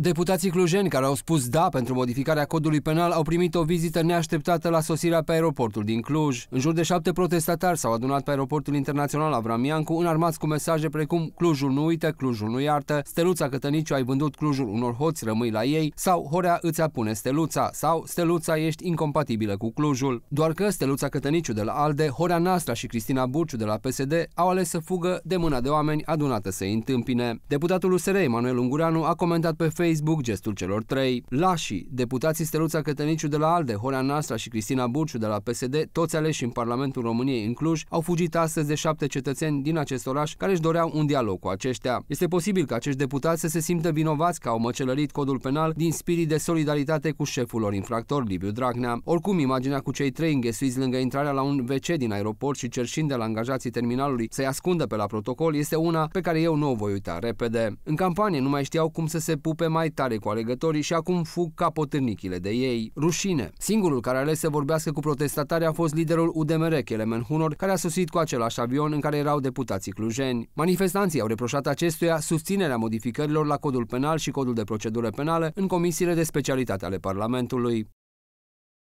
Deputații clujeni care au spus da pentru modificarea codului penal au primit o vizită neașteptată la sosirea pe aeroportul din Cluj. În jur de șapte protestatari s-au adunat pe aeroportul internațional Avram Iancu, înarmați cu mesaje precum Clujul nu uită, Clujul nu iartă, Steluța Cătăniciu ai vândut Clujul unor hoți, rămâi la ei, sau Horea îți apune Steluța, sau Steluța ești incompatibilă cu Clujul. Doar că Steluța Cătăniciu de la ALDE, Horea Nastra și Cristina Burciu de la PSD au ales să fugă de mâna de oameni adunată să-i întâmpine. Deputatul USR Emanuel Ungureanu a comentat pe Facebook Facebook, gestul celor trei, lașii, deputații Steluța Cătăniciu de la ALDE, Horea Nastra și Cristina Burciu de la PSD, toți aleși în Parlamentul României în Cluj, au fugit astăzi de șapte cetățeni din acest oraș care își doreau un dialog cu aceștia. Este posibil ca acești deputați să se simtă vinovați că au măcelărit codul penal din spirit de solidaritate cu șeful lor infractor, Liviu Dragnea. Oricum, imaginea cu cei trei înghesuiți lângă intrarea la un WC din aeroport și cerșind de la angajații terminalului să-i ascundă pe la protocol este una pe care eu nu o voi uita repede. În campanie nu mai știau cum să se pupe mai mai tare cu alegătorii și acum fug ca de ei. Rușine! Singurul care a ales să vorbească cu protestatari a fost liderul UDMR, Kelemen Hunor, care a sosit cu același avion în care erau deputații clujeni. Manifestanții au reproșat acestuia susținerea modificărilor la codul penal și codul de procedură penală în comisiile de specialitate ale Parlamentului.